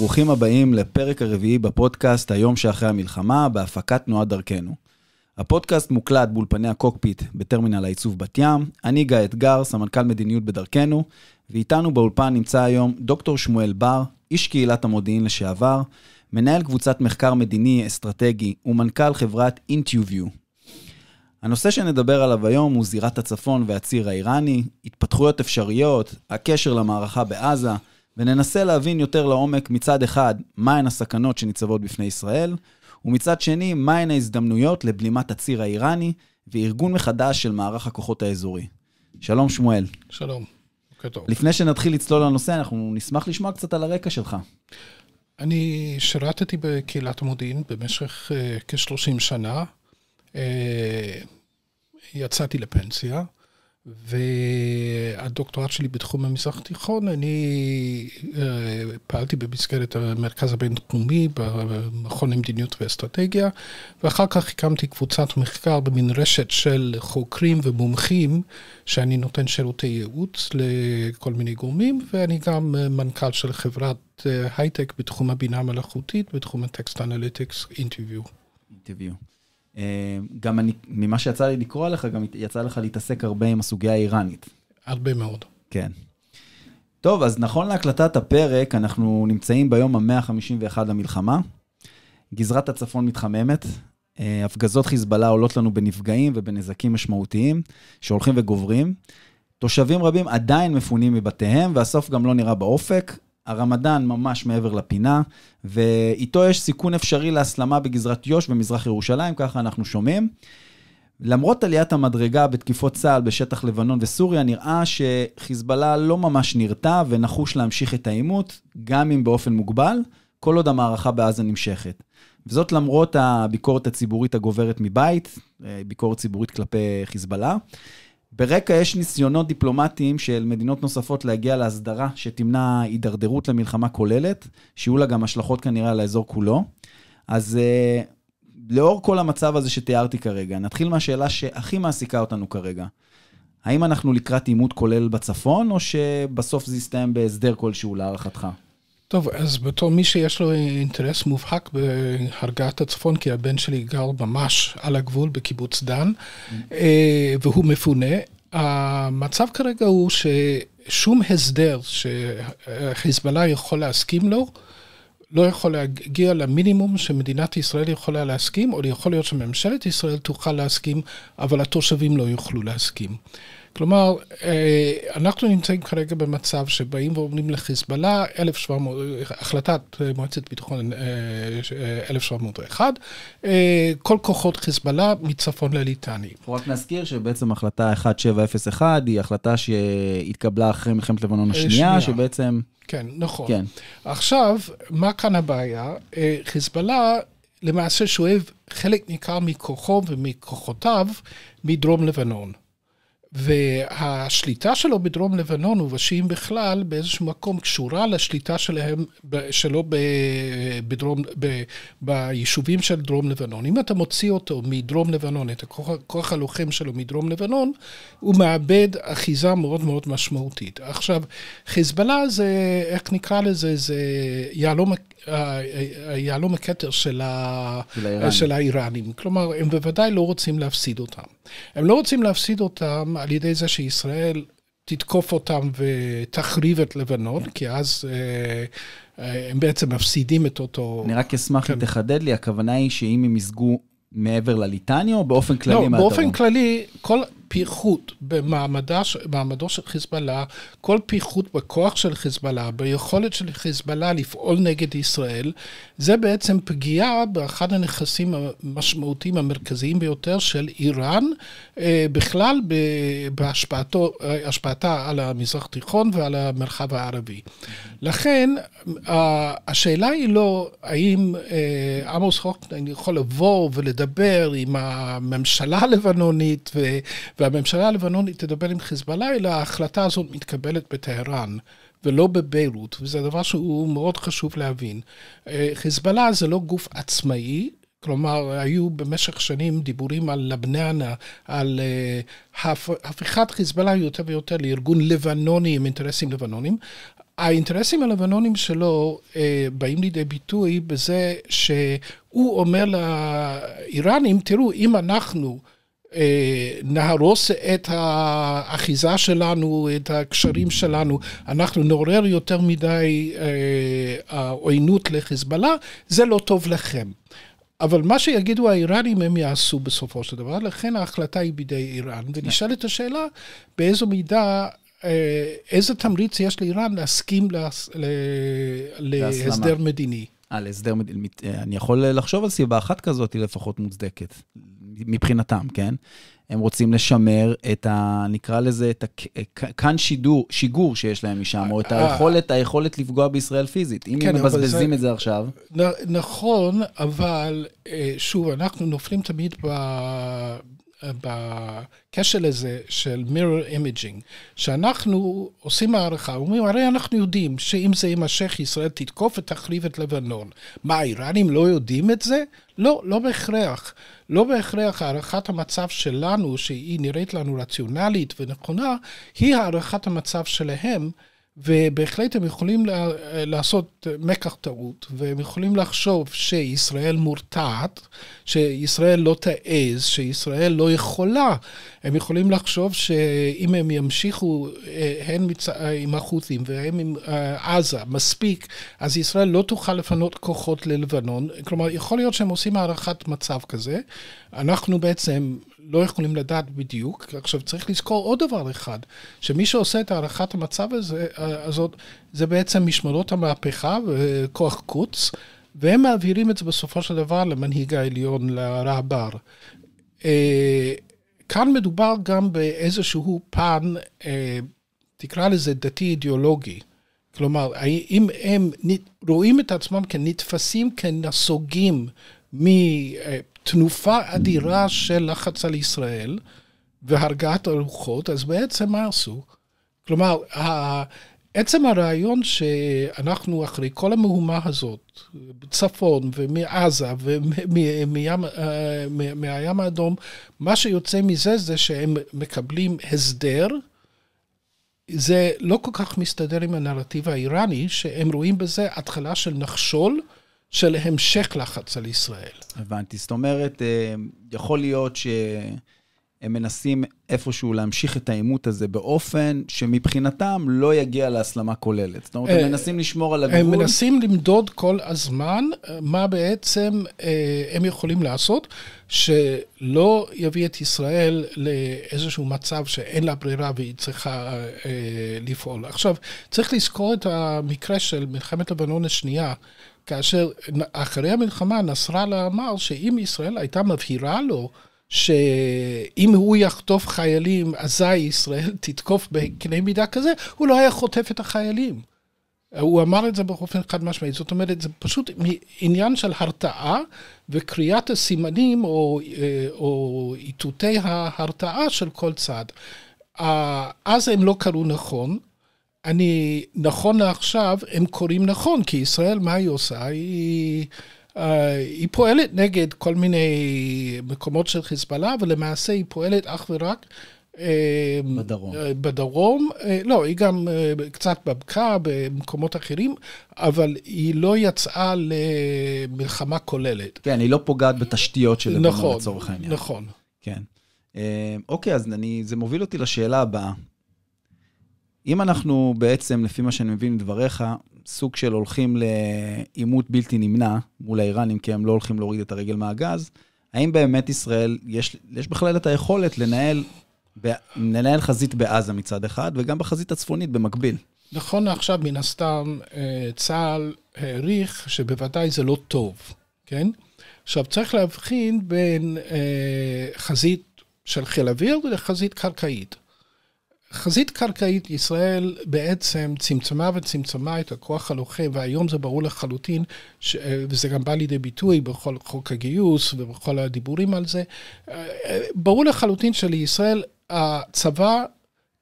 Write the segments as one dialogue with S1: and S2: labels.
S1: וברוכים הבאים לפרק הרביעי בפודקאסט היום שאחרי המלחמה, בהפקת תנועת דרכנו. הפודקאסט מוקלט באולפני הקוקפיט בטרמינל העיצוב בת ים. אני גיא אתגר, סמנכ"ל מדיניות בדרכנו, ואיתנו באולפן נמצא היום דוקטור שמואל בר, איש קהילת המודיעין לשעבר, מנהל קבוצת מחקר מדיני אסטרטגי ומנכ"ל חברת אינטיוביו. הנושא שנדבר עליו היום הוא זירת הצפון והציר האיראני, התפתחויות אפשריות, הקשר למערכה בעזה, וננסה להבין יותר לעומק מצד אחד מהן הסכנות שניצבות בפני ישראל, ומצד שני מהן ההזדמנויות לבלימת הציר האיראני וארגון מחדש של מערך הכוחות האזורי. שלום שמואל.
S2: שלום, כתוב. לפני
S1: שנתחיל לצלול לנושא, אנחנו
S2: נשמח לשמוע קצת על הרקע שלך. אני שירתתי בקהילת המודיעין במשך uh, כ-30 שנה. Uh, יצאתי לפנסיה. והדוקטורט שלי בתחום המזרח התיכון, אני אה, פעלתי במסגרת המרכז הבינתחומי במכון למדיניות ואסטרטגיה, ואחר כך הקמתי קבוצת מחקר במין רשת של חוקרים ומומחים, שאני נותן שירותי ייעוץ לכל מיני גורמים, ואני גם אה, מנכ"ל של חברת אה, הייטק בתחום הבינה המלאכותית, בתחום הטקסט אנליטיקס אינטרוויו.
S1: אינטרוויו. אה, גם אני, ממה שיצא לי לקרוא עליך, גם יצא לך להתעסק הרבה עם הסוגיה האיראנית. הרבה מאוד. כן. טוב, אז נכון להקלטת הפרק, אנחנו נמצאים ביום ה-151 למלחמה. גזרת הצפון מתחממת, אה, הפגזות חיזבאללה עולות לנו בנפגעים ובנזקים משמעותיים, שהולכים וגוברים. תושבים רבים עדיין מפונים מבתיהם, והסוף גם לא נראה באופק. הרמדאן ממש מעבר לפינה, ואיתו יש סיכון אפשרי להסלמה בגזרת יו"ש במזרח ירושלים, ככה אנחנו שומעים. למרות עליית המדרגה בתקיפות צה"ל בשטח לבנון וסוריה, נראה שחיזבאללה לא ממש נרתע ונחוש להמשיך את העימות, גם אם באופן מוגבל, כל עוד המערכה בעזה נמשכת. וזאת למרות הביקורת הציבורית הגוברת מבית, אה, ביקורת ציבורית כלפי חיזבאללה. ברקע יש ניסיונות דיפלומטיים של מדינות נוספות להגיע להסדרה שתמנע הידרדרות למלחמה כוללת, שיהיו לה גם השלכות כנראה על האזור כולו. אז אה, לאור כל המצב הזה שתיארתי כרגע, נתחיל מהשאלה שהכי מעסיקה אותנו כרגע. האם אנחנו לקראת עימות כולל בצפון, או שבסוף זה יסתיים בהסדר כלשהו להערכתך?
S2: טוב, אז בתור מי שיש לו אינטרס מובהק בהרגעת הצפון, כי הבן שלי גר ממש על הגבול בקיבוץ דן, mm-hmm. אה, והוא מפונה, המצב כרגע הוא ששום הסדר שחיזבאללה יכול להסכים לו, לא יכול להגיע למינימום שמדינת ישראל יכולה להסכים, או יכול להיות שממשלת ישראל תוכל להסכים, אבל התושבים לא יוכלו להסכים. כלומר, אה, אנחנו נמצאים כרגע במצב שבאים ואומרים לחיזבאללה, 1700, החלטת מועצת ביטחון 1701, אה, אה, כל כוחות חיזבאללה מצפון לליטני.
S1: רק נזכיר שבעצם החלטה 1701 היא החלטה שהתקבלה אחרי מלחמת לבנון השנייה, שנייה. שבעצם...
S2: כן, נכון. כן. עכשיו, מה כאן הבעיה? חיזבאללה למעשה שואב חלק ניכר מכוחו ומכוחותיו מדרום לבנון. והשליטה שלו בדרום לבנון ובשיעים בכלל באיזשהו מקום קשורה לשליטה שלהם, שלו ב, בדרום, ב, ביישובים של דרום לבנון. אם אתה מוציא אותו מדרום לבנון, את הכוח, הכוח הלוחם שלו מדרום לבנון, הוא מאבד אחיזה מאוד מאוד משמעותית. עכשיו, חיזבאללה זה, איך נקרא לזה, זה יהלום יהלום הכתר של, של, האיראנים. של האיראנים. כלומר, הם בוודאי לא רוצים להפסיד אותם. הם לא רוצים להפסיד אותם על ידי זה שישראל תתקוף אותם ותחריב את לבנון, כי אז אה, אה, הם בעצם מפסידים את אותו... אני רק
S1: אשמח אם כן. תחדד לי, הכוונה היא שאם הם יסגו מעבר לליטניה, או באופן כללי לא, מהדרום? לא, באופן
S2: כללי, כל, פיחות במעמדו של חיזבאללה, כל פיחות בכוח של חיזבאללה, ביכולת של חיזבאללה לפעול נגד ישראל, זה בעצם פגיעה באחד הנכסים המשמעותיים המרכזיים ביותר של איראן, אה, בכלל בהשפעתה על המזרח התיכון ועל המרחב הערבי. לכן, השאלה היא לא האם אה, עמוס הוקנין יכול לבוא ולדבר עם הממשלה הלבנונית, ו... והממשלה הלבנונית תדבר עם חיזבאללה, אלא ההחלטה הזאת מתקבלת בטהרן. ולא בביירות, וזה דבר שהוא מאוד חשוב להבין. אה, חיזבאללה זה לא גוף עצמאי, כלומר, היו במשך שנים דיבורים על לבננה, על uh, הפיכת חיזבאללה יותר ויותר לארגון לבנוני עם אינטרסים לבנונים. האינטרסים הלבנונים שלו אה, באים לידי ביטוי בזה שהוא אומר לאיראנים, תראו, אם אנחנו... אה, נהרוס את האחיזה שלנו, את הקשרים שלנו, אנחנו נעורר יותר מדי אה, עוינות לחיזבאללה, זה לא טוב לכם. אבל מה שיגידו האיראנים הם יעשו בסופו של דבר, לכן ההחלטה היא בידי איראן, כן. ונשאלת השאלה באיזו מידה אה, איזה תמריץ יש לאיראן להסכים להס... להסדר
S1: מדיני? על הסדר מדיני. אני יכול לחשוב על סיבה אחת כזאת, היא לפחות מוצדקת. מבחינתם, כן? הם רוצים לשמר את ה... נקרא לזה, את הכאן שידור, שיגור שיש להם משם, או את אה, אה. היכולת, היכולת לפגוע בישראל פיזית. אם כן, מבזבזים זה... את זה עכשיו...
S2: נ, נכון, אבל אה, שוב, אנחנו נופלים תמיד ב... בכשל הזה של mirror imaging, שאנחנו עושים הערכה, אומרים, הרי אנחנו יודעים שאם זה יימשך, ישראל תתקוף ותחריב את לבנון. מה, האיראנים לא יודעים את זה? לא, לא בהכרח. לא בהכרח הערכת המצב שלנו, שהיא נראית לנו רציונלית ונכונה, היא הערכת המצב שלהם. ובהחלט הם יכולים אה, לעשות מקח טעות, והם יכולים לחשוב שישראל מורתעת, שישראל לא תעז, שישראל לא יכולה. הם יכולים לחשוב שאם הם ימשיכו, אה, הן מצ... אה, עם החות'ים והן עם עזה, מספיק, אז ישראל לא תוכל לפנות כוחות ללבנון. כלומר, יכול להיות שהם עושים הערכת מצב כזה. אנחנו בעצם לא יכולים לדעת בדיוק. עכשיו, צריך לזכור עוד דבר אחד, שמי שעושה את הערכת המצב הזה, הזאת, זה בעצם משמרות המהפכה וכוח קוץ, והם מעבירים את זה בסופו של דבר למנהיג העליון, לרעבר. אה, כאן מדובר גם באיזשהו פן, אה, תקרא לזה דתי-אידיאולוגי. כלומר, אם הם רואים את עצמם כנתפסים כנסוגים אה, תנופה אדירה של לחץ על ישראל והרגעת הרוחות, אז בעצם מה עשו? כלומר, עצם הרעיון שאנחנו אחרי כל המהומה הזאת, צפון ומעזה ומהים אה, האדום, מה שיוצא מזה זה שהם מקבלים הסדר. זה לא כל כך מסתדר עם הנרטיב האיראני, שהם רואים בזה התחלה של נחשול. של המשך לחץ על ישראל.
S1: הבנתי. זאת אומרת, אה, יכול להיות שהם מנסים איפשהו להמשיך את העימות הזה באופן שמבחינתם לא יגיע להסלמה כוללת. זאת אומרת, הם אה, מנסים לשמור על הגבול. הם מנסים
S2: למדוד כל הזמן אה, מה בעצם הם יכולים לעשות, שלא יביא את ישראל לאיזשהו מצב שאין לה ברירה והיא צריכה לפעול. עכשיו, צריך לזכור את המקרה של מלחמת לבנון השנייה. כאשר אחרי המלחמה נסראללה אמר שאם ישראל הייתה מבהירה לו שאם הוא יחטוף חיילים, אזי ישראל תתקוף בקנה מידה כזה, הוא לא היה חוטף את החיילים. הוא אמר את זה באופן חד משמעי. זאת אומרת, זה פשוט עניין של הרתעה וקריאת הסימנים או, אה, או איתותי ההרתעה של כל צד. אז הם לא קראו נכון, אני, נכון לעכשיו, הם קוראים נכון, כי ישראל, מה היא עושה? היא... Uh, היא פועלת נגד כל מיני מקומות של חיזבאללה, ולמעשה היא פועלת אך ורק אה, בדרום. אה, בדרום. לא, היא גם קצת בבקה במקומות אחרים, אבל היא לא יצאה למלחמה כוללת. כן, היא לא פוגעת
S1: בתשתיות של לבנון נכון, לצורך העניין. נכון. כן.
S2: אוקיי, אז אני, זה מוביל
S1: אותי לשאלה הבאה. אם אנחנו בעצם, לפי מה שאני מבין מדבריך, סוג של הולכים לעימות בלתי נמנע מול האיראנים, כי הם לא הולכים להוריד את הרגל מהגז, האם באמת ישראל, יש, יש בכלל את היכולת לנהל, לנהל חזית בעזה מצד אחד, וגם בחזית הצפונית במקביל?
S2: נכון לעכשיו, מן הסתם, אה, צה"ל העריך שבוודאי זה לא טוב, כן? עכשיו, צריך להבחין בין אה, חזית של חיל אוויר לחזית קרקעית. חזית קרקעית ישראל בעצם צמצמה וצמצמה את הכוח הלוחם, והיום זה ברור לחלוטין, ש... אה, וזה גם בא לידי ביטוי בכל חוק הגיוס ובכל הדיבורים על זה, אה, ברור לחלוטין שלישראל הצבא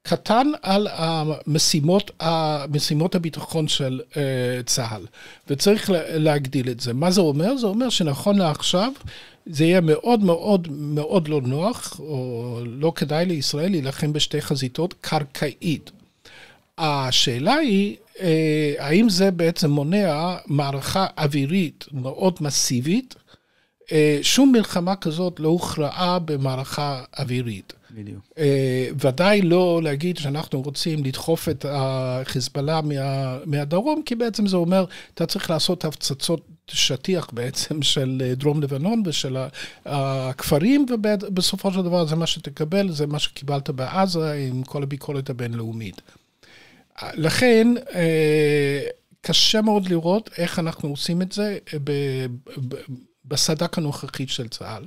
S2: קטן על המשימות, המשימות הביטחון של אה, צה"ל, וצריך להגדיל את זה. מה זה אומר? זה אומר שנכון לעכשיו, זה יהיה מאוד מאוד מאוד לא נוח, או לא כדאי לישראל להילחם בשתי חזיתות קרקעית. השאלה היא, אה, האם זה בעצם מונע מערכה אווירית מאוד מסיבית? אה, שום מלחמה כזאת לא הוכרעה במערכה אווירית. בדיוק. אה, ודאי לא להגיד שאנחנו רוצים לדחוף את החיזבאללה מה, מהדרום, כי בעצם זה אומר, אתה צריך לעשות הפצצות שטיח בעצם של אה, דרום לבנון ושל הכפרים, ובסופו של דבר זה מה שתקבל, זה מה שקיבלת בעזה עם כל הביקורת הבינלאומית. לכן, אה, קשה מאוד לראות איך אנחנו עושים את זה בסד"כ הנוכחית של צה"ל.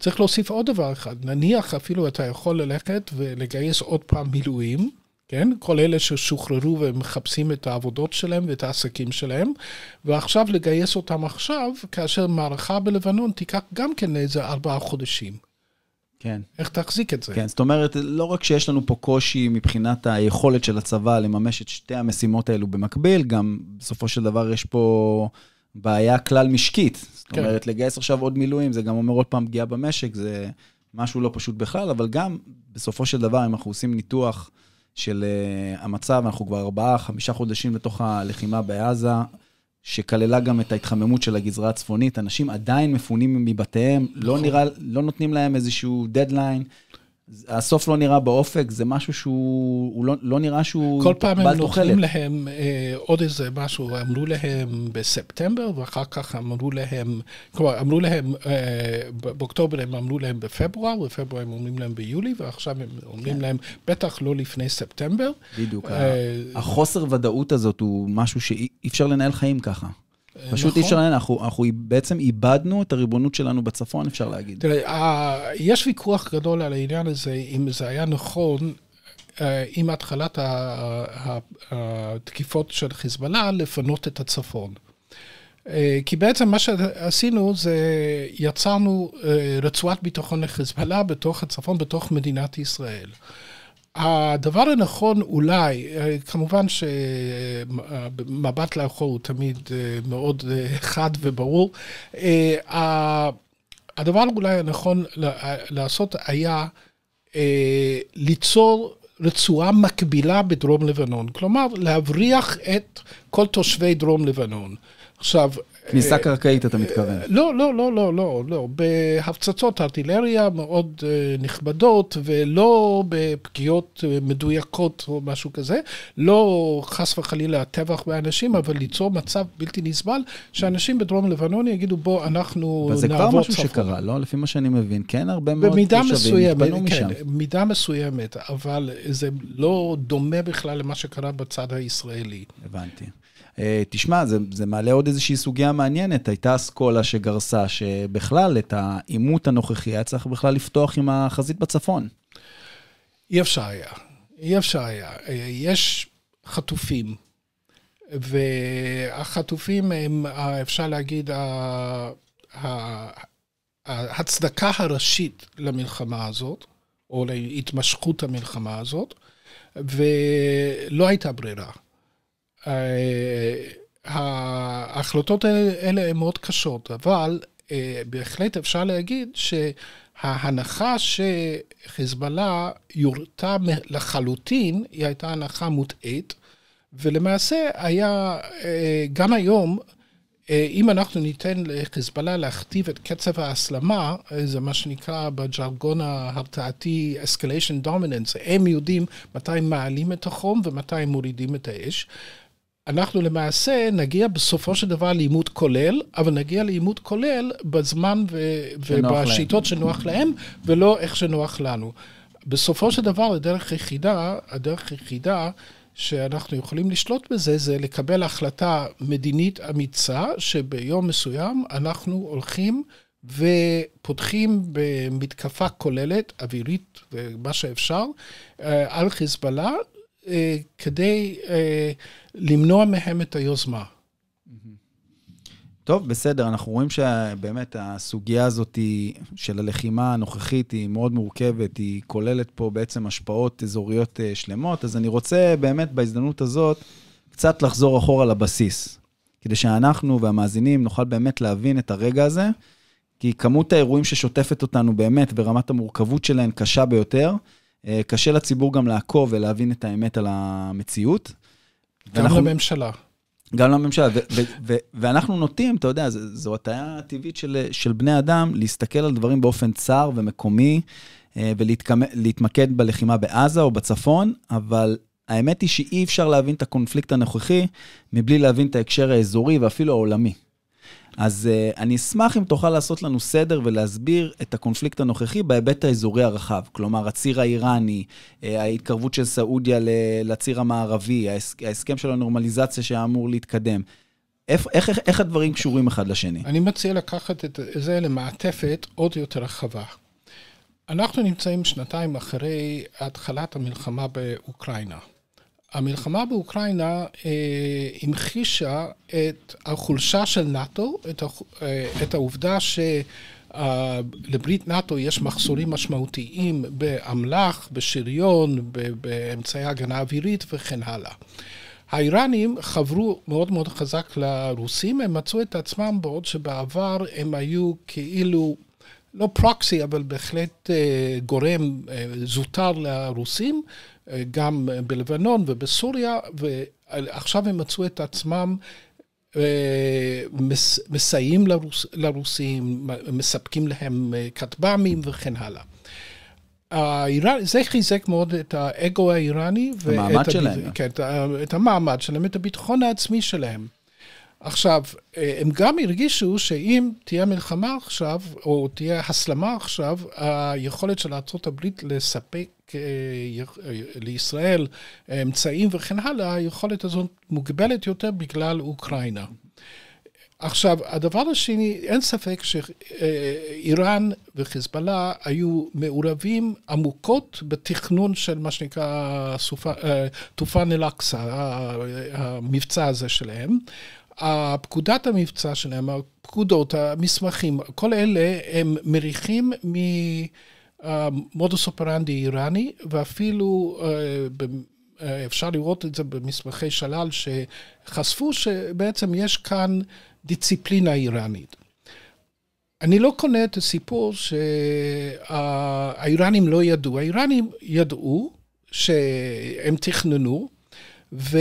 S2: צריך להוסיף עוד דבר אחד, נניח אפילו אתה יכול ללכת ולגייס עוד פעם מילואים, כן? כל אלה ששוחררו ומחפשים את העבודות שלהם ואת העסקים שלהם, ועכשיו לגייס אותם עכשיו, כאשר מערכה בלבנון תיקח גם כן איזה ארבעה חודשים. כן. איך תחזיק את זה?
S1: כן, זאת אומרת, לא רק שיש לנו פה קושי מבחינת היכולת של הצבא לממש את שתי המשימות האלו במקביל, גם בסופו של דבר יש פה... בעיה כלל משקית. זאת כן. אומרת, לגייס עכשיו עוד מילואים, זה גם אומר עוד פעם פגיעה במשק, זה משהו לא פשוט בכלל, אבל גם בסופו של דבר, אם אנחנו עושים ניתוח של uh, המצב, אנחנו כבר ארבעה, חמישה חודשים לתוך הלחימה בעזה, שכללה גם את ההתחממות של הגזרה הצפונית, אנשים עדיין מפונים מבתיהם, לא, נכון. נראה, לא נותנים להם איזשהו דדליין. הסוף לא נראה באופק, זה משהו שהוא לא, לא נראה שהוא בעל תוחלת. כל פעם הם נותנים
S2: להם אה, עוד איזה משהו, אמרו להם בספטמבר, ואחר כך אמרו להם, כלומר, אמרו להם, אה, באוקטובר הם אמרו להם בפברואר, ובפברואר הם אומרים להם ביולי, ועכשיו הם אומרים כן. להם, בטח לא לפני ספטמבר.
S1: בדיוק, אה, החוסר ודאות הזאת הוא משהו שאי אפשר לנהל חיים ככה.
S2: פשוט נכון. אי אפשר, לעניין,
S1: אנחנו בעצם איבדנו את הריבונות שלנו בצפון, אפשר להגיד.
S2: תראה, יש ויכוח גדול על העניין הזה, אם זה היה נכון אה, עם התחלת התקיפות של חיזבאללה, לפנות את הצפון. אה, כי בעצם מה שעשינו זה יצרנו אה, רצועת ביטחון לחיזבאללה בתוך הצפון, בתוך מדינת ישראל. הדבר הנכון אולי, אה, כמובן שמבט לאחור הוא תמיד אה, מאוד אה, חד וברור, הדבר אולי הנכון לעשות היה ליצור רצועה מקבילה בדרום לבנון, כלומר להבריח את כל תושבי דרום לבנון. עכשיו... כניסה אה,
S1: קרקעית אתה מתכוון. אה,
S2: לא, לא, לא, לא, לא, לא. בהפצצות ארטילריה מאוד אה, נכבדות, ולא בפגיעות מדויקות או משהו כזה. לא חס וחלילה טבח באנשים, אבל ליצור מצב בלתי נסבל, שאנשים בדרום לבנון יגידו, בוא, אנחנו נעבור צפון. וזה כבר משהו צפון.
S1: שקרה, לא? לפי מה שאני מבין, כן, הרבה מאוד תושבים התפנו משם. כן,
S2: במידה מסוימת, אבל זה לא דומה בכלל למה שקרה בצד הישראלי. הבנתי.
S1: אה, תשמע, זה, זה מעלה עוד איזושהי סוגיה מעניינת. הייתה אסכולה שגרסה שבכלל את העימות הנוכחי היה צריך בכלל לפתוח עם החזית בצפון.
S2: אי אפשר היה. אי אפשר היה. אה, יש חטופים, והחטופים הם, אה, אפשר להגיד, ההצדקה הראשית למלחמה הזאת, או להתמשכות המלחמה הזאת, ולא הייתה ברירה. אה, אה, ההחלטות האלה הן מאוד קשות, אבל אה, בהחלט אפשר להגיד שההנחה שחיזבאללה יורתה לחלוטין, היא הייתה הנחה מוטעית, ולמעשה היה, גם היום, אם אנחנו ניתן לחיזבאללה להכתיב את קצב ההסלמה, זה מה שנקרא בג'רגון ההרתעתי escalation dominance, הם יודעים מתי מעלים את החום ומתי מורידים את האש. אנחנו למעשה נגיע בסופו של דבר לעימות כולל, אבל נגיע לעימות כולל בזמן ו- ובשיטות להם. שנוח להם, ולא איך שנוח לנו. בסופו של דבר, הדרך היחידה, הדרך היחידה שאנחנו יכולים לשלוט בזה, זה לקבל החלטה מדינית אמיצה, שביום מסוים אנחנו הולכים ופותחים במתקפה כוללת, אווירית ומה שאפשר, אה, על חיזבאללה, אה, כדי אה, למנוע מהם את היוזמה.
S1: טוב, בסדר, אנחנו רואים שבאמת הסוגיה הזאת של הלחימה הנוכחית היא מאוד מורכבת, היא כוללת פה בעצם השפעות אזוריות אה, שלמות, אז אני רוצה באמת בהזדמנות הזאת קצת לחזור אחורה לבסיס, כדי שאנחנו והמאזינים נוכל באמת להבין את הרגע הזה, כי כמות האירועים ששוטפת אותנו באמת ברמת המורכבות שלהם קשה ביותר, אה, קשה לציבור גם לעקוב ולהבין את האמת על המציאות. גם ואנחנו, לממשלה. גם לממשלה, ו- ו- ו- ואנחנו נוטים, אתה יודע, זו הטעיה הטבעית של, של בני אדם, להסתכל על דברים באופן צר ומקומי, אה, ולהתמקד בלחימה בעזה או בצפון, אבל האמת היא שאי אפשר להבין את הקונפליקט הנוכחי מבלי להבין את ההקשר האזורי ואפילו העולמי. אז uh, אני אשמח אם תוכל לעשות לנו סדר ולהסביר את הקונפליקט הנוכחי בהיבט האזורי הרחב. כלומר, הציר האיראני, אה, ההתקרבות של סעודיה לציר המערבי, ההס ההסכם של הנורמליזציה שהיה אמור להתקדם. איך, איך, איך הדברים קשורים אחד לשני?
S2: אני מציע לקחת את זה למעטפת עוד יותר רחבה. אנחנו נמצאים שנתיים אחרי התחלת המלחמה באוקראינה. המלחמה באוקראינה אה, המחישה את החולשה של נאט"ו, את, הח, אה, את העובדה שלברית נאט"ו יש מחסורים משמעותיים באמל"ח, בשריון, באמצעי הגנה אווירית וכן הלאה. האיראנים חברו מאוד מאוד חזק לרוסים, הם מצאו את עצמם בעוד שבעבר הם היו כאילו לא פרוקסי, אבל בהחלט אה, גורם אה, זוטר לרוסים, אה, גם בלבנון ובסוריה, ועכשיו הם מצאו את עצמם מסייעים לרוס, לרוסים, מספקים להם כטב"מים וכן הלאה. האיראן, זה חיזק מאוד את האגו האיראני. המעמד ואת שלהם. הב... כן, את המעמד שלהם, את הביטחון העצמי שלהם. עכשיו, אה, הם גם הרגישו שאם תהיה מלחמה עכשיו, או תהיה הסלמה עכשיו, היכולת של ארה"ב לספק אה, אה, לישראל אמצעים וכן הלאה, היכולת הזאת מוגבלת יותר בגלל אוקראינה. עכשיו, הדבר השני, אין ספק שאיראן וחיזבאללה היו מעורבים עמוקות בתכנון של מה שנקרא תופן אל-אקצא, המבצע הזה שלהם. הפקודת המבצע שלהם, הפקודות, המסמכים, כל אלה הם מריחים ממודוס אופרנדי איראני, ואפילו אה, אה, אפשר לראות את זה במסמכי שלל שחשפו, שבעצם יש כאן דיציפלינה איראנית. אני לא קונה את הסיפור שהאיראנים לא ידעו. האיראנים ידעו שהם תכננו, ו...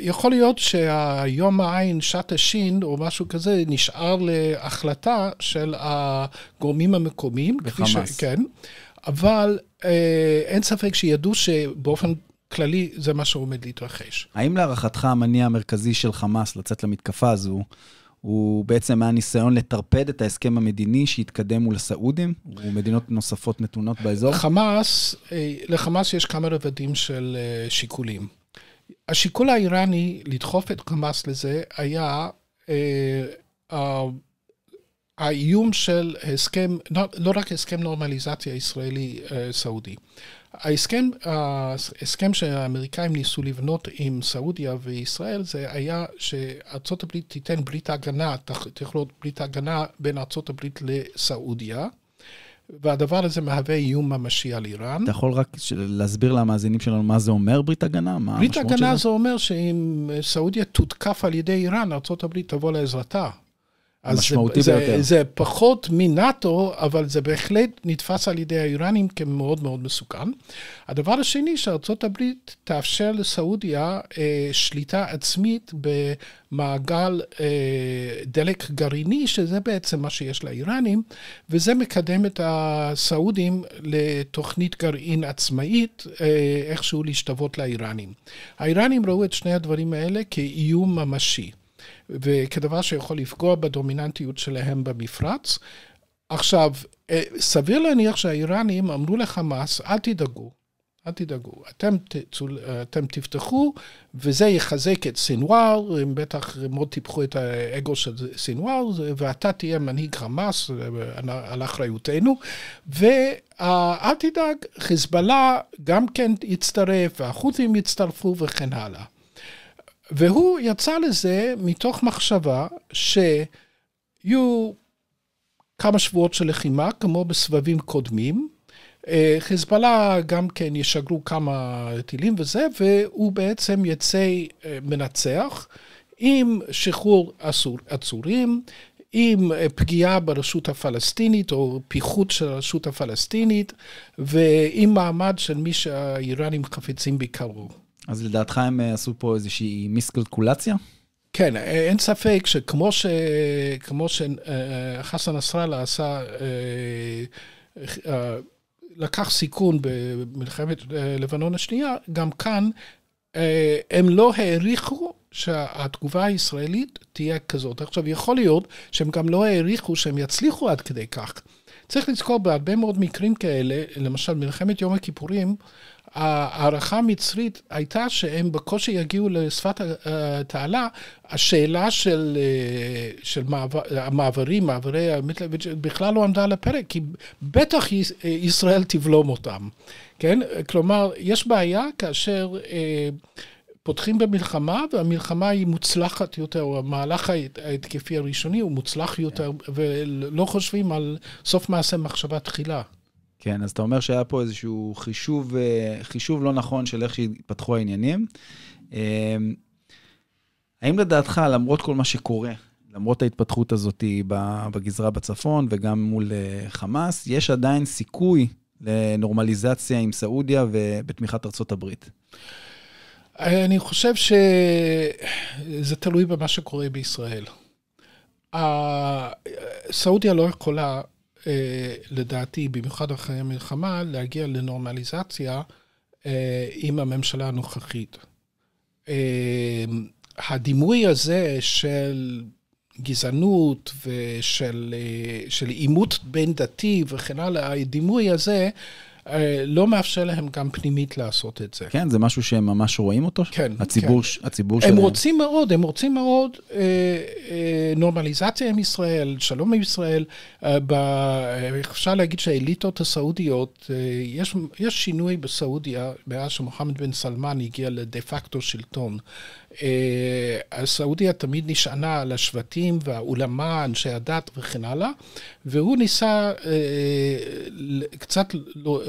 S2: יכול להיות שהיום העין, שעת השין, או משהו כזה, נשאר להחלטה של הגורמים המקומיים. בחמאס. ש... כן, אבל אה, אין ספק שידעו שבאופן כללי זה מה שעומד להתרחש.
S1: האם להערכתך המניע המרכזי של חמאס לצאת למתקפה הזו, הוא בעצם היה ניסיון לטרפד את ההסכם המדיני שהתקדם מול הסעודים ומדינות נוספות נתונות באזור? חמאס,
S2: אה, לחמאס יש כמה רבדים של אה, שיקולים. השיקול האיראני לדחוף את חמאס לזה היה אה, אה, האיום של הסכם, לא, לא רק הסכם נורמליזציה ישראלי-סעודי. אה, ההסכם, ההסכם שהאמריקאים ניסו לבנות עם סעודיה וישראל זה היה שארצות הברית תיתן ברית הגנה, תכלול ברית הגנה בין ארצות הברית לסעודיה. והדבר הזה מהווה איום ממשי על איראן. אתה
S1: יכול רק להסביר למאזינים שלנו מה זה אומר ברית הגנה? מה ברית הגנה זה
S2: אומר שאם אה, סעודיה תותקף על ידי איראן, ארה"ב תבוא לעזרתה,
S1: המשמעותי זה, ביותר. זה, זה
S2: פחות מנאטו, אבל זה בהחלט נתפס על ידי האיראנים כמאוד מאוד מסוכן. הדבר השני, שארצות הברית תאפשר לסעודיה אה, שליטה עצמית במעגל אה, דלק גרעיני, שזה בעצם מה שיש לאיראנים, וזה מקדם את הסעודים לתוכנית גרעין עצמאית, אה, איכשהו להשתוות לאיראנים. האיראנים ראו את שני הדברים האלה כאיום ממשי. וכדבר שיכול לפגוע בדומיננטיות שלהם במפרץ. עכשיו, אה, סביר להניח שהאיראנים אמרו לחמאס, אל תדאגו, אל תדאגו, אתם, תצול, אה, אתם תפתחו וזה יחזק את סינואר, הם בטח מאוד טיפחו את האגו של סינואר, ואתה תהיה מנהיג חמאס אה, על אחריותנו, ואל תדאג, חיזבאללה גם כן יצטרף, והחות'ים יצטרפו וכן הלאה. והוא יצא לזה מתוך מחשבה שיהיו כמה שבועות של לחימה, כמו בסבבים קודמים. אה, חיזבאללה גם כן ישגרו כמה טילים וזה, והוא בעצם יצא אה, מנצח עם שחרור אסור, עצורים, עם אה, פגיעה ברשות הפלסטינית או פיחות של הרשות הפלסטינית, ועם מעמד של מי שהאיראנים חפצים ביקרו. אז לדעתך הם אה, עשו פה איזושהי מיסקלקולציה? כן, אה, אין ספק שכמו ש... שחסן אה, נסראללה עשה, לקח סיכון במלחמת לבנון השנייה, גם כאן הם לא העריכו שהתגובה הישראלית תהיה כזאת. עכשיו, יכול להיות שהם גם לא העריכו שהם יצליחו עד כדי כך. צריך לזכור בהרבה מאוד מקרים כאלה, למשל מלחמת יום הכיפורים, ההערכה המצרית הייתה שהם בקושי יגיעו לשפת התעלה, אה, השאלה של, אה, של מעבר, המעברים, מעברי, המתלבש, בכלל לא עמדה על הפרק, כי בטח ישראל תבלום אותם, כן? כלומר, יש בעיה כאשר... אה, פותחים במלחמה, והמלחמה היא מוצלחת יותר, או המהלך ההתקפי הראשוני הוא מוצלח יותר, ולא חושבים על סוף מעשה מחשבה תחילה.
S1: כן, אז אתה אומר שהיה פה איזשהו חישוב, אה, חישוב לא נכון של איך שהתפתחו העניינים. אה, האם לדעתך, למרות כל מה שקורה, למרות ההתפתחות הזאת בגזרה בצפון וגם מול אה, חמאס, יש עדיין סיכוי לנורמליזציה עם סעודיה
S2: ובתמיכת
S1: ארצות הברית?
S2: אני חושב שזה תלוי במה שקורה בישראל. סעודיה לא יכולה, אה, לדעתי, במיוחד אחרי המלחמה, להגיע לנורמליזציה אה, עם הממשלה הנוכחית. אה, הדימוי הזה של גזענות ושל עימות בין דתי וכן הלאה, הדימוי הזה אה, לא מאפשר להם גם פנימית לעשות את זה.
S1: כן, זה משהו שהם ממש רואים אותו? כן. הציבור, כן. הציבור שלהם. הם
S2: רוצים מאוד, הם רוצים מאוד אה, אה, נורמליזציה עם ישראל, שלום עם ישראל. אה, ב, אה, אפשר להגיד שהאליטות הסעודיות, אה, יש, יש שינוי בסעודיה מאז שמוחמד בן סלמן הגיע לדה פקטו שלטון. אז אה, סעודיה תמיד נשענה על השבטים והעולמה, אנשי הדת וכן הלאה, והוא ניסה אה, קצת לא,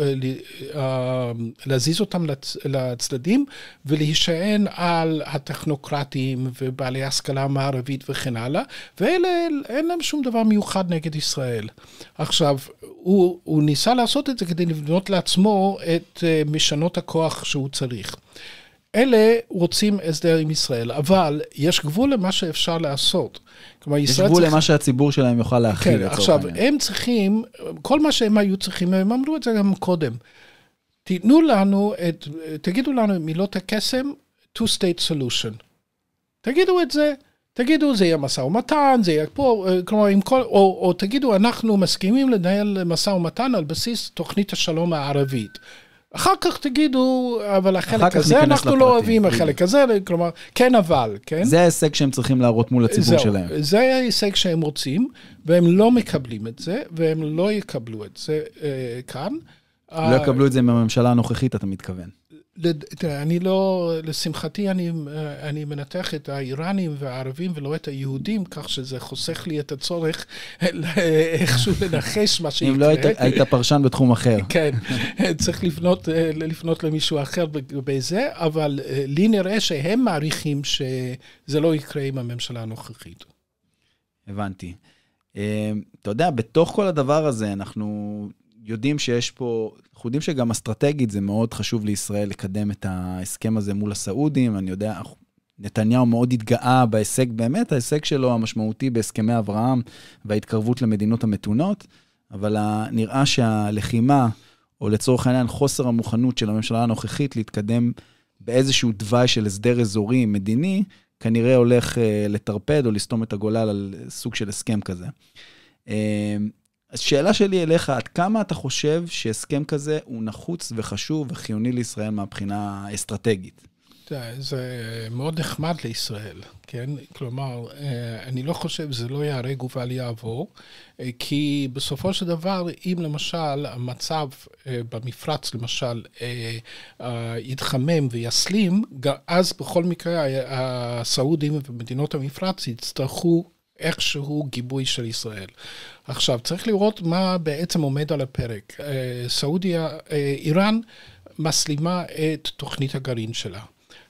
S2: אה, להזיז אותם לצדדים ולהישען על הטכנוקרטים ובעלי השכלה המערבית וכן הלאה, ואלה אין להם שום דבר מיוחד נגד ישראל. עכשיו, הוא, הוא ניסה לעשות את זה כדי לבנות לעצמו את משנות הכוח שהוא צריך. אלה רוצים הסדר עם ישראל, אבל יש גבול למה שאפשר לעשות. כלומר, יש גבול צריך... למה
S1: שהציבור שלהם יוכל להכיל, כן, לצורך עכשיו,
S2: העניין. הם צריכים, כל מה שהם היו צריכים, הם אמרו את זה גם קודם. תיתנו לנו את, תגידו לנו את מילות הקסם, two-state solution. תגידו את זה, תגידו, זה יהיה משא ומתן, זה יהיה פה, אה, כלומר, עם כל, או, או תגידו, אנחנו מסכימים לנהל משא ומתן על בסיס תוכנית השלום הערבית. אחר כך תגידו, אבל החלק הזה אנחנו לא אוהבים, החלק הזה, כלומר, כן אבל, כן? זה ההישג שהם צריכים להראות מול הציבור זהו, שלהם. זה ההישג שהם רוצים, והם לא מקבלים את זה, והם לא יקבלו את זה אה, כאן. לא אה, יקבלו
S1: את זה מהממשלה הנוכחית, אתה מתכוון.
S2: תראה, אני לא, לשמחתי אני, אה, אני מנתח את האיראנים והערבים ולא את היהודים, כך שזה חוסך לי את הצורך איכשהו לנחש מה שיקרה. אם לא היית, היית פרשן
S1: בתחום אחר. כן,
S2: צריך לפנות, אה, לפנות למישהו אחר בזה, אבל אה, לי נראה שהם מעריכים שזה לא יקרה עם הממשלה הנוכחית.
S1: הבנתי. אתה יודע, בתוך כל הדבר הזה, אנחנו יודעים שיש פה, אנחנו יודעים שגם אסטרטגית זה מאוד חשוב לישראל לקדם את ההסכם הזה מול הסעודים, אני יודע, נתניהו מאוד התגאה בהישג, באמת ההישג שלו המשמעותי בהסכמי אברהם וההתקרבות למדינות המתונות, אבל נראה שהלחימה, או לצורך העניין חוסר המוכנות של הממשלה הנוכחית להתקדם באיזשהו תוואי של הסדר אזורי מדיני, כנראה הולך אה, לטרפד או לסתום את הגולל על סוג של הסכם כזה. אה, אז שאלה שלי אליך, עד כמה אתה חושב שהסכם כזה הוא נחוץ וחשוב וחיוני לישראל מהבחינה האסטרטגית?
S2: זה מאוד נחמד לישראל, כן? כלומר, אה, אני לא חושב שזה לא ייהרג ובל יעבור, אה, כי בסופו של דבר, אם למשל המצב אה, במפרץ, למשל, יתחמם ויסלים, אז בכל מקרה הסעודים ומדינות המפרץ יצטרכו איכשהו גיבוי של ישראל. עכשיו, צריך לראות מה בעצם עומד על הפרק. אה, סעודיה, אה, איראן מסלימה את תוכנית הגרעין שלה.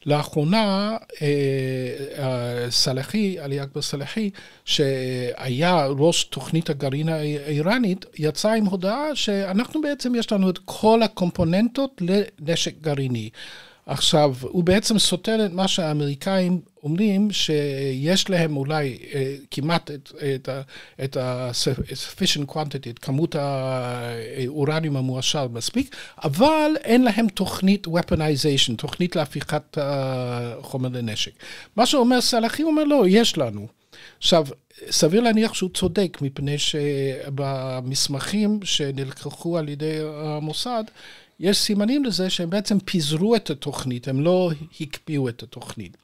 S2: לאחרונה אה, סלחי, עלי אכבר סלחי, שהיה ראש תוכנית הגרעין האיראנית, יצא עם הודעה שאנחנו בעצם, יש לנו את כל הקומפוננטות לנשק גרעיני. עכשיו, הוא בעצם סותר את מה שהאמריקאים אומרים, שיש להם אולי אה, כמעט את, את, את ה-sufficient quantity, את כמות האורניום המועשר מספיק, אבל אין להם תוכנית weaponization, תוכנית להפיכת החומר לנשק. מה שאומר סלאחי, הוא אומר, לא, יש לנו. עכשיו, סביר להניח שהוא צודק, מפני שבמסמכים שנלקחו על ידי המוסד, יש סימנים לזה שהם בעצם פיזרו את התוכנית, הם לא הקפיאו את התוכנית.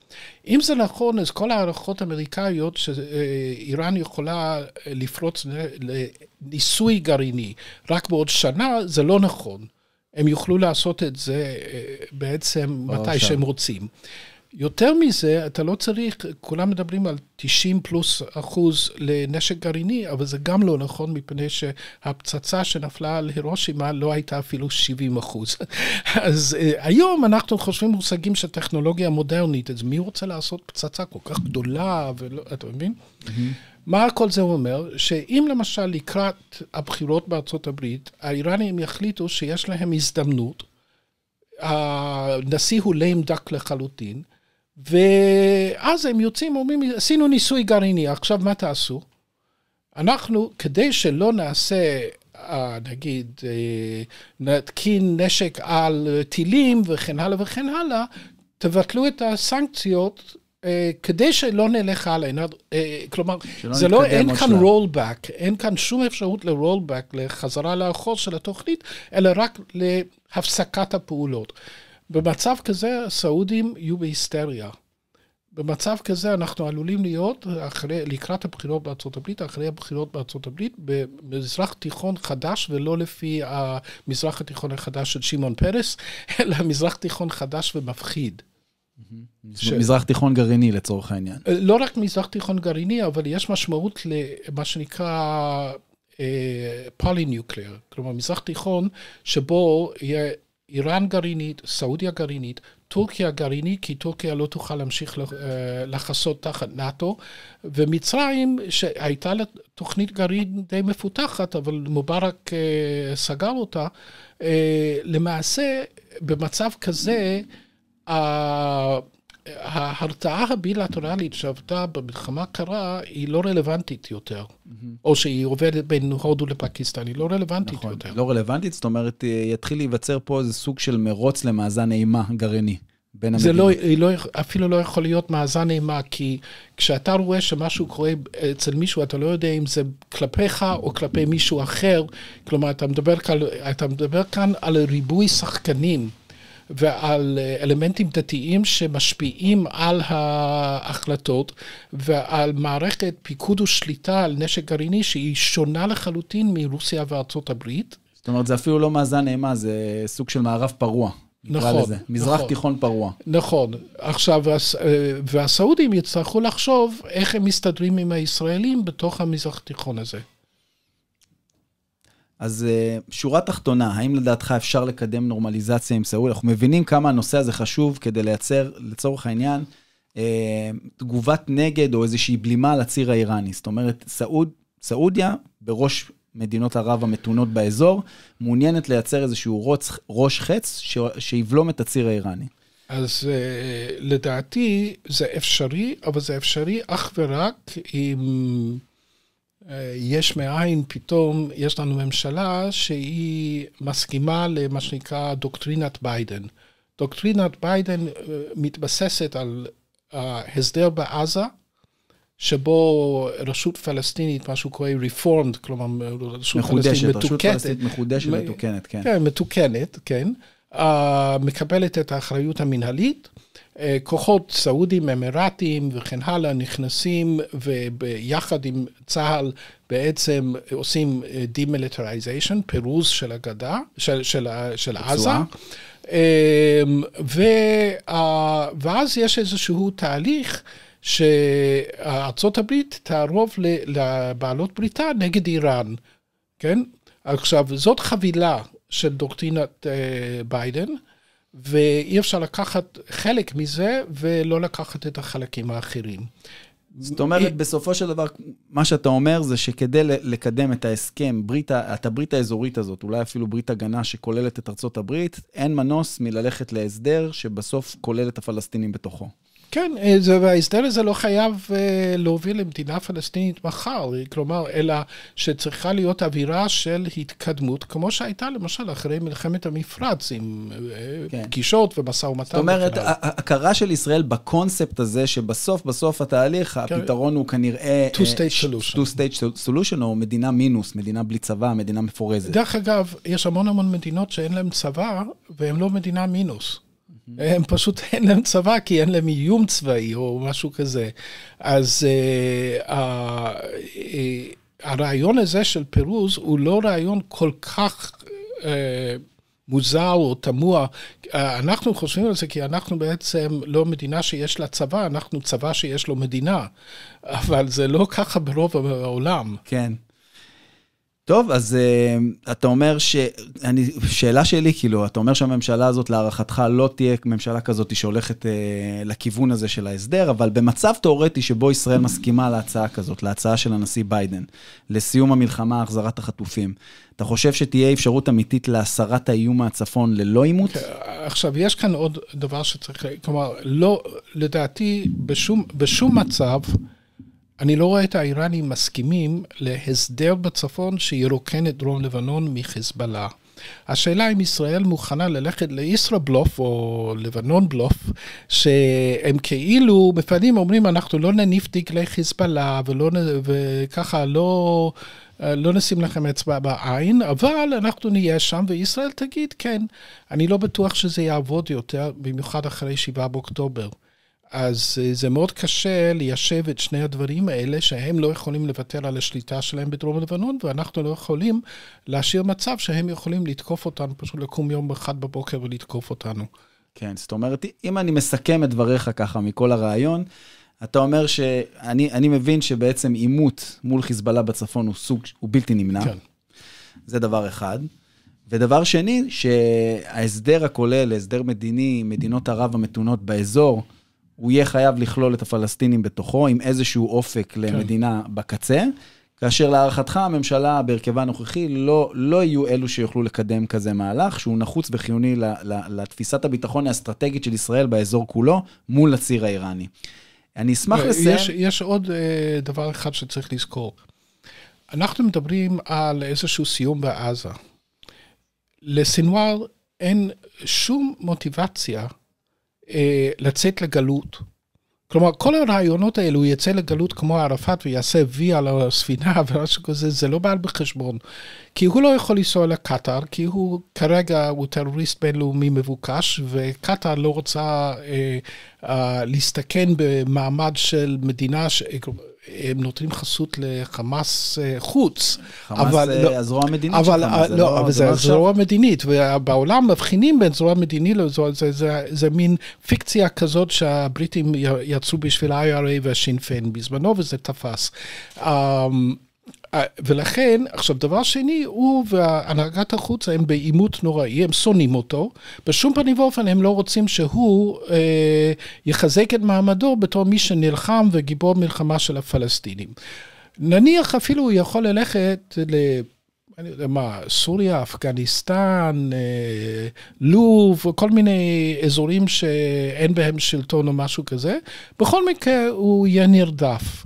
S2: אם זה נכון, אז כל ההערכות האמריקאיות שאיראן יכולה לפרוץ לניסוי גרעיני רק בעוד שנה, זה לא נכון. הם יוכלו לעשות את זה אה, בעצם מתי שם. שהם רוצים. יותר מזה, אתה לא צריך, כולם מדברים על 90 פלוס אחוז לנשק גרעיני, אבל זה גם לא נכון, מפני שהפצצה שנפלה על הירושימה לא הייתה אפילו 70 אחוז. אז אה, היום אנחנו חושבים מושגים של טכנולוגיה מודרנית, אז מי רוצה לעשות פצצה כל כך גדולה, ולא, אתה מבין? Mm-hmm. מה כל זה אומר? שאם למשל לקראת הבחירות בארצות הברית, האיראנים יחליטו שיש להם הזדמנות, הנשיא הוא lame duck לחלוטין, ואז הם יוצאים, אומרים, עשינו ניסוי גרעיני, עכשיו מה תעשו? אנחנו, כדי שלא נעשה, אה, נגיד, אה, נתקין נשק על טילים וכן הלאה וכן הלאה, תבטלו את הסנקציות אה, כדי שלא נלך הלאה. כלומר, זה לא, אין כאן רולבק, אין כאן שום אפשרות לרולבק, לחזרה לאחור של התוכנית, אלא רק להפסקת הפעולות. במצב כזה הסעודים יהיו בהיסטריה. במצב כזה אנחנו עלולים להיות אחרי, לקראת הבחירות בארצות הברית, אחרי הבחירות בארצות הברית, במזרח תיכון חדש, ולא לפי המזרח התיכון החדש של שמעון פרס, אלא מזרח תיכון חדש ומפחיד. ש... מזרח
S1: תיכון גרעיני לצורך העניין.
S2: אה, לא רק מזרח תיכון גרעיני, אבל יש משמעות למה שנקרא אה, פולי-ניוקלר, uh, כלומר מזרח תיכון שבו יהיה איראן גרעינית, סעודיה גרעינית, טורקיה גרעינית, כי טורקיה לא תוכל להמשיך אה, לחסות תחת נאט"ו, ומצרים, שהייתה לה תוכנית גרעין די מפותחת, אבל מובארק אה, סגר אותה, אה, למעשה, במצב כזה, ההרתעה הבילטרלית שעבדה במלחמה קרה, היא לא רלוונטית יותר. Mm-hmm. או שהיא עובדת בין הודו לפקיסטן, היא לא רלוונטית נכון, יותר.
S1: לא רלוונטית, זאת אומרת, אה, יתחיל להיווצר פה איזה סוג של מרוץ למאזן
S2: אימה גרעיני. בין זה לא- המדינות. לא, לא, אפילו לא יכול להיות מאזן אימה, כי כשאתה רואה שמשהו קורה אצל מישהו, אתה לא יודע אם זה כלפיך או כלפי מישהו אחר. כלומר, אתה מדבר כאן, אתה מדבר כאן על ריבוי שחקנים. ועל אה, אלמנטים דתיים שמשפיעים על ההחלטות ועל מערכת פיקוד ושליטה על נשק גרעיני שהיא שונה לחלוטין מרוסיה וארצות הברית. זאת אומרת, זה אפילו לא מאזן אימה, זה סוג של מערב פרוע. נכון. לזה. נכון. מזרח נכון, תיכון פרוע. נכון. עכשיו, אה, והסעודים יצטרכו לחשוב איך הם מסתדרים עם הישראלים בתוך המזרח תיכון הזה.
S1: אז אה, שורה תחתונה, האם לדעתך אפשר לקדם נורמליזציה עם סאול? אנחנו מבינים כמה הנושא הזה חשוב כדי לייצר, לצורך העניין, אה, תגובת נגד או איזושהי בלימה על הציר האיראני. זאת אומרת, סעוד, סעודיה, בראש מדינות ערב המתונות באזור, מעוניינת לייצר איזשהו רוץ, ראש חץ ש, שיבלום את הציר האיראני.
S2: אז אה, לדעתי זה אפשרי, אבל זה אפשרי אך ורק אם... עם... אה, יש מאין, פתאום יש לנו ממשלה שהיא מסכימה למה שנקרא דוקטרינת ביידן. דוקטרינת ביידן אה, מתבססת על ההסדר בעזה, שבו רשות פלסטינית, מה שהוא קורא רפורמד, כלומר רשות מחודשת, פלסטינית מתוקנת. מחודשת, רשות פלסטינית מחודשת, מתוקנת, כן. כן, מתוקנת, כן. מקבלת את האחריות המנהלית. אה, כוחות סעודים, אמירתיים וכן הלאה נכנסים וביחד עם צה"ל בעצם עושים אה, demilitarization, פירוז של הגדה, של, של, של עזה. אמ, וה, ואז יש איזשהו תהליך שארצות הברית תערוב לבעלות בריתה נגד איראן, כן? עכשיו, זאת חבילה של דוקטרינת אה, ביידן, ואי אפשר לקחת חלק מזה ולא לקחת את החלקים האחרים. זאת אומרת, היא... אה, בסופו של דבר,
S1: מה שאתה אומר זה שכדי לקדם את ההסכם, ברית, את הברית האזורית הזאת, אולי אפילו ברית הגנה שכוללת את ארצות הברית, אין מנוס מללכת להסדר שבסוף כולל את הפלסטינים בתוכו.
S2: כן, אה, וההסדר הזה לא חייב אה, להוביל למדינה פלסטינית מחר, כלומר, אלא שצריכה להיות אווירה של התקדמות, כמו שהייתה למשל אחרי מלחמת המפרץ, עם אה, כן. פגישות ומשא ומתן. זאת אומרת,
S1: הכרה של ישראל בקונספט הזה, שבסוף בסוף התהליך, כן. הפתרון הוא כנראה... Two-state solution. Two-state solution, או מדינה מינוס, מדינה בלי צבא,
S2: מדינה מפורזת. דרך אגב, יש המון המון מדינות שאין להן צבא, והן לא מדינה מינוס. הם פשוט אין להם צבא כי אין להם איום צבאי או משהו כזה. אז אה, אה, אה, הרעיון הזה של פירוז הוא לא רעיון כל כך אה, מוזר או תמוה. אה, אנחנו חושבים על זה כי אנחנו בעצם לא מדינה שיש לה צבא, אנחנו צבא שיש לו מדינה. אבל זה לא ככה ברוב העולם. כן. טוב, אז
S1: uh, אתה אומר ש... אני, שאלה שלי, כאילו, אתה אומר שהממשלה הזאת, להערכתך, לא תהיה ממשלה כזאת שהולכת uh, לכיוון הזה של ההסדר, אבל במצב תיאורטי שבו ישראל מסכימה להצעה כזאת, להצעה של הנשיא ביידן, לסיום המלחמה, החזרת החטופים, אתה חושב שתהיה אפשרות אמיתית להסרת האיום מהצפון ללא עימות? אוקיי,
S2: עכשיו, יש כאן עוד דבר שצריך... כלומר, לא, לדעתי, בשום, בשום מצב... אני לא רואה את האיראנים מסכימים להסדר בצפון שירוקן את דרום לבנון מחיזבאללה. השאלה אם ישראל מוכנה ללכת לישראבלוף או לבנון בלוף, שהם כאילו מפעלים אומרים אנחנו לא נניף דגלי חיזבאללה ולא, וככה לא... לא נשים לכם אצבע בעין, אבל אנחנו נהיה שם, וישראל תגיד, כן, אני לא בטוח שזה יעבוד יותר, במיוחד אחרי 7 באוקטובר. אז אה, זה מאוד קשה ליישב את שני הדברים האלה, שהם לא יכולים לוותר על השליטה שלהם בדרום לבנון, ואנחנו לא יכולים להשאיר מצב שהם יכולים לתקוף אותנו, פשוט לקום יום אחד בבוקר ולתקוף אותנו.
S1: כן, זאת אומרת, אם אני מסכם את דבריך ככה מכל הרעיון, אתה אומר שאני מבין שבעצם עימות מול חיזבאללה בצפון הוא סוג, הוא בלתי נמנע. כן. זה דבר אחד. ודבר שני, שההסדר הכולל, הסדר מדיני מדינות ערב המתונות באזור, הוא יהיה חייב לכלול את הפלסטינים בתוכו, עם איזשהו אופק כן. למדינה בקצה, כאשר להערכתך הממשלה בהרכבה הנוכחי לא, לא יהיו אלו שיוכלו לקדם כזה מהלך, שהוא נחוץ וחיוני ל, ל, לתפיסת הביטחון האסטרטגית של ישראל באזור כולו, מול הציר האיראני. אני אשמח לא, לסיים... יש,
S2: יש עוד uh, דבר אחד שצריך לזכור. אנחנו מדברים על איזשהו סיום בעזה. לסנוואר אין שום מוטיבציה אה, לצאת לגלות. כלומר, כל הרעיונות האלו, הוא יצא לגלות כמו ערפאת ויעשה וי על הספינה ומשהו כזה, זה לא בא בחשבון. כי הוא לא יכול לנסוע לקטאר, כי הוא כרגע הוא טרוריסט בינלאומי מבוקש, וקטאר לא רוצה אה, אה, להסתכן במעמד של מדינה, ש... הם נותנים חסות לחמאס אה, חוץ. חמאס אבל, זה אה, לא, הזרוע המדינית אבל, של אה, חמאס, זה לא... לא- אבל זה לא הזרוע המדינית, ובעולם מבחינים בין זרוע מדיני לזרוע, זה, זה, זה מין פיקציה כזאת שהבריטים יצאו בשביל ה-IRA והשינפיין בזמנו, וזה תפס. אמ, אה, ולכן, עכשיו, דבר שני, הוא והנהגת החוץ הם בעימות נוראי, הם שונאים אותו, בשום פנים ואופן הם לא רוצים שהוא אה, יחזק את מעמדו בתור מי שנלחם וגיבור מלחמה של הפלסטינים. נניח אפילו הוא יכול ללכת ל... אני יודע מה, סוריה, אפגניסטן, אה, לוב, כל מיני אזורים שאין בהם שלטון או משהו כזה, בכל מקרה הוא יהיה נרדף.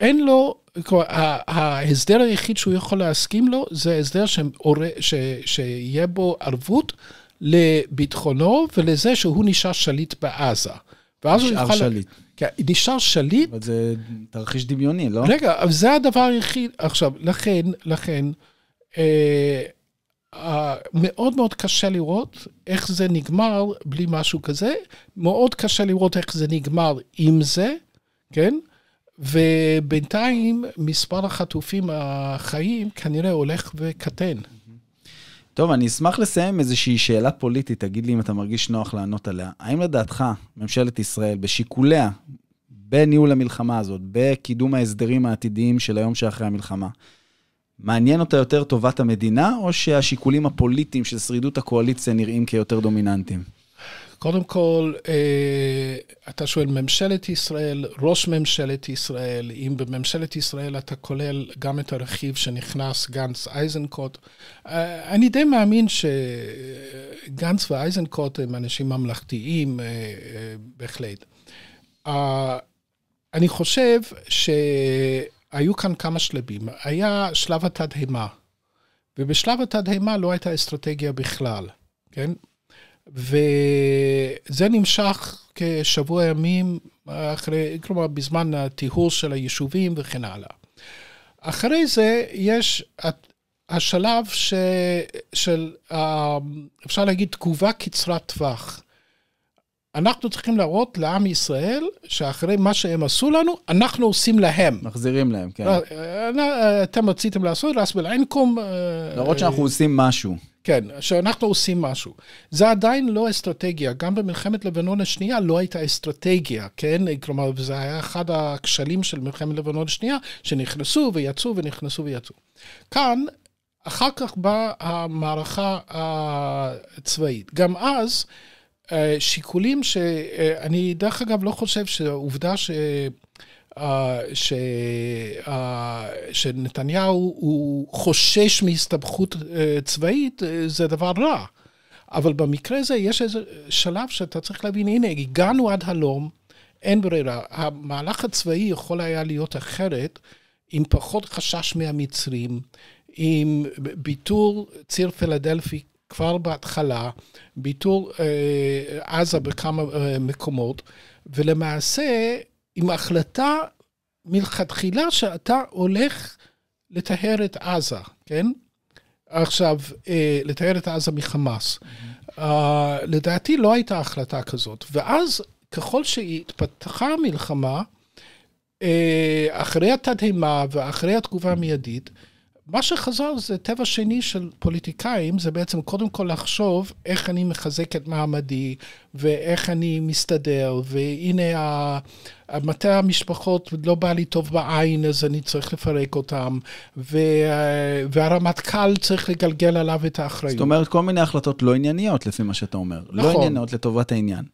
S2: אין לו, כלומר, ההסדר היחיד שהוא יכול להסכים לו זה הסדר ש... שיהיה בו ערבות לביטחונו ולזה שהוא נשאר שליט בעזה. ואז הוא יוכל... שליט. כן, נשאר שליט. אבל זה תרחיש דמיוני, לא? רגע, אבל זה הדבר היחיד. עכשיו, לכן, לכן, אה, אה, מאוד מאוד קשה לראות איך זה נגמר בלי משהו כזה. מאוד קשה לראות איך זה נגמר עם זה, כן? ובינתיים מספר החטופים החיים כנראה הולך
S1: וקטן. טוב, אני אשמח לסיים עם איזושהי שאלה פוליטית, תגיד לי אם אתה מרגיש נוח לענות עליה. האם לדעתך ממשלת ישראל, בשיקוליה, בניהול המלחמה הזאת, בקידום ההסדרים העתידיים של היום שאחרי המלחמה, מעניין אותה יותר טובת המדינה, או שהשיקולים הפוליטיים של שרידות הקואליציה נראים כיותר דומיננטיים?
S2: קודם כל, אה, אתה שואל ממשלת ישראל, ראש ממשלת ישראל, אם בממשלת ישראל אתה כולל גם את הרכיב שנכנס גנץ אייזנקוט. אה, אני די מאמין שגנץ ואייזנקוט הם אנשים ממלכתיים אה, בהחלט. אני חושב שהיו כאן כמה שלבים. היה שלב התדהמה, ובשלב התדהמה לא הייתה אסטרטגיה בכלל, כן? וזה נמשך כשבוע ימים אחרי, כלומר, בזמן הטיהור של היישובים וכן הלאה. אחרי זה יש השלב ש, של, אה, אפשר להגיד, תגובה קצרת טווח. אנחנו צריכים להראות לעם ישראל שאחרי מה שהם עשו לנו, אנחנו עושים להם. מחזירים להם, כן. אה, אה, אתם רציתם לעשות, רס בלעינקום. להראות שאנחנו עושים משהו. כן, שאנחנו עושים משהו. זה עדיין לא אסטרטגיה, גם במלחמת לבנון השנייה לא הייתה אסטרטגיה, כן? כלומר, זה היה אחד הכשלים של מלחמת לבנון השנייה, שנכנסו ויצאו ונכנסו ויצאו. כאן, אחר כך באה המערכה הצבאית. גם אז, אה, שיקולים שאני, אה, דרך אגב, לא חושב שהעובדה ש... ש, שנתניהו הוא חושש מהסתבכות אה, צבאית, אה, זה דבר רע. אבל במקרה הזה יש איזה שלב שאתה צריך להבין, הנה, הגענו עד הלום, אין ברירה. המהלך הצבאי יכול היה להיות אחרת, עם פחות חשש מהמצרים, עם ביטול ציר פילדלפי כבר בהתחלה, ביטול אה, עזה בכמה אה, מקומות, ולמעשה עם החלטה מלכתחילה שאתה הולך לטהר את עזה, כן? עכשיו, אה, לטהר את עזה מחמאס. Mm-hmm. אה, לדעתי לא הייתה החלטה כזאת. ואז, ככל שהתפתחה המלחמה, אה, אחרי התדהמה ואחרי התגובה המיידית, mm-hmm. מה שחזר זה טבע שני של פוליטיקאים, זה בעצם קודם כל לחשוב איך אני מחזק את מעמדי, ואיך אני מסתדר, והנה מטה המשפחות לא בא לי טוב בעין, אז אני צריך לפרק אותם, ו, והרמטכ"ל צריך לגלגל עליו את האחריות. זאת אומרת,
S1: כל מיני החלטות לא ענייניות, לפי מה שאתה אומר. לא נכון. לא ענייניות לטובת העניין.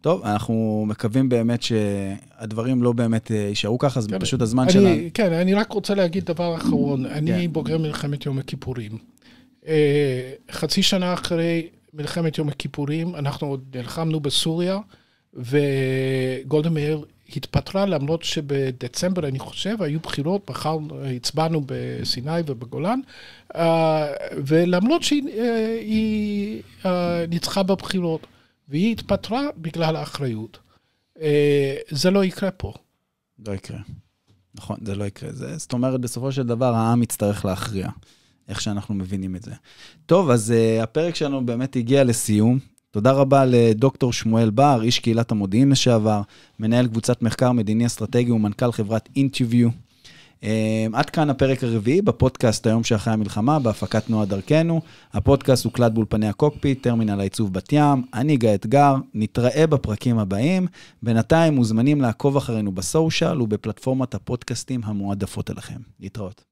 S1: טוב, אנחנו מקווים באמת שהדברים לא באמת אה, יישארו ככה, זה כן, פשוט הזמן אני, שלנו.
S2: כן, אני רק רוצה להגיד דבר כן. אחרון. אני כן. בוגר מלחמת יום הכיפורים. אה, חצי שנה אחרי מלחמת יום הכיפורים, אנחנו עוד נלחמנו בסוריה, וגולדה מאיר התפטרה, למרות שבדצמבר, אני חושב, היו בחירות, מחר אה, הצבענו בסיני ובגולן, ולמרות שהיא ניצחה בבחירות. והיא התפטרה בגלל האחריות. אה, זה לא יקרה פה.
S1: לא יקרה. נכון, זה לא יקרה. זה, זאת אומרת, בסופו של דבר העם יצטרך להכריע, איך שאנחנו מבינים את זה. טוב, אז uh, הפרק שלנו באמת הגיע לסיום. תודה רבה לדוקטור שמואל בר, איש קהילת המודיעין לשעבר, מנהל קבוצת מחקר מדיני אסטרטגי ומנכ"ל חברת אינטיוויו, אמ, עד כאן הפרק הרביעי בפודקאסט היום שאחרי המלחמה, בהפקת תנועה דרכנו. הפודקאסט הוקלט באולפני הקוקפיט, טרמינל העיצוב בת ים. אני גיא אתגר, נתראה בפרקים הבאים. בינתיים מוזמנים לעקוב אחרינו בסושיאל ובפלטפורמת הפודקאסטים המועדפות עליכם. להתראות.